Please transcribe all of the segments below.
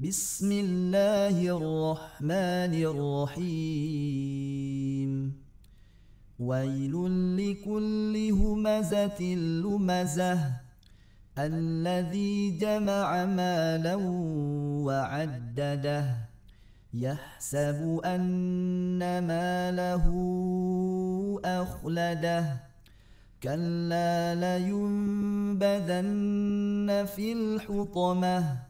بسم الله الرحمن الرحيم ويل لكل همزه لمزه الذي جمع مالا وعدده يحسب ان ماله اخلده كلا لينبذن في الحطمه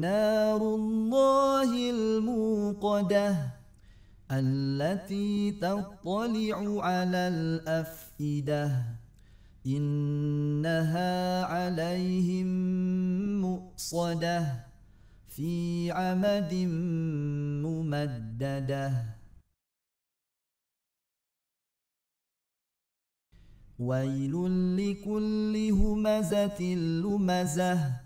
نار الله الموقده التي تطلع على الافئده انها عليهم مؤصده في عمد ممدده ويل لكل همزه لمزه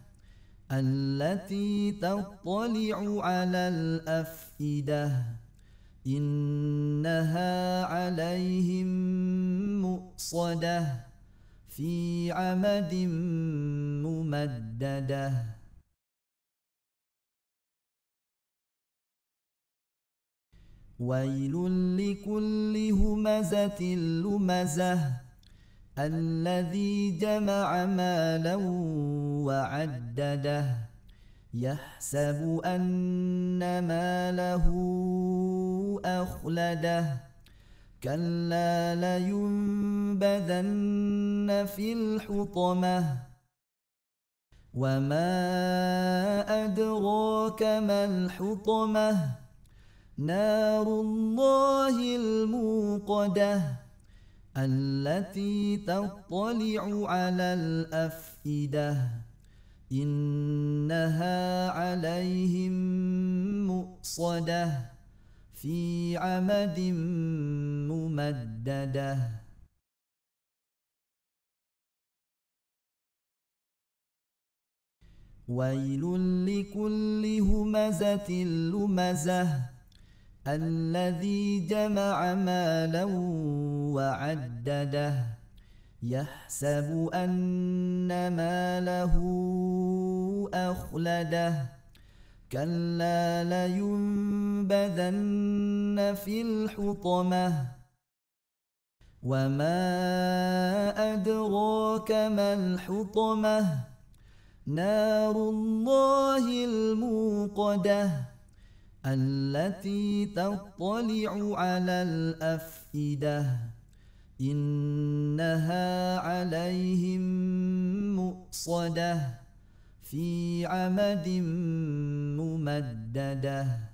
التي تطلع على الأفئدة إنها عليهم مؤصدة في عمد ممدده ويل لكل همزة لمزة الذي جمع مالا وعدده يحسب أن ماله أخلده كلا لينبذن في الحطمة وما أدراك ما الحطمة نار الله الموقده التي تطلع على الافئده إنها عليهم مؤصدة في عمد ممدده ويل لكل همزة لمزة الذي جمع مالا وعدده يحسب أن ماله أخلده كلا لينبذن في الحطمة وما أدراك ما الحطمة نار الله الموقده التي تطلع على الافئده إنها عليهم مؤصدة في عمد ممدده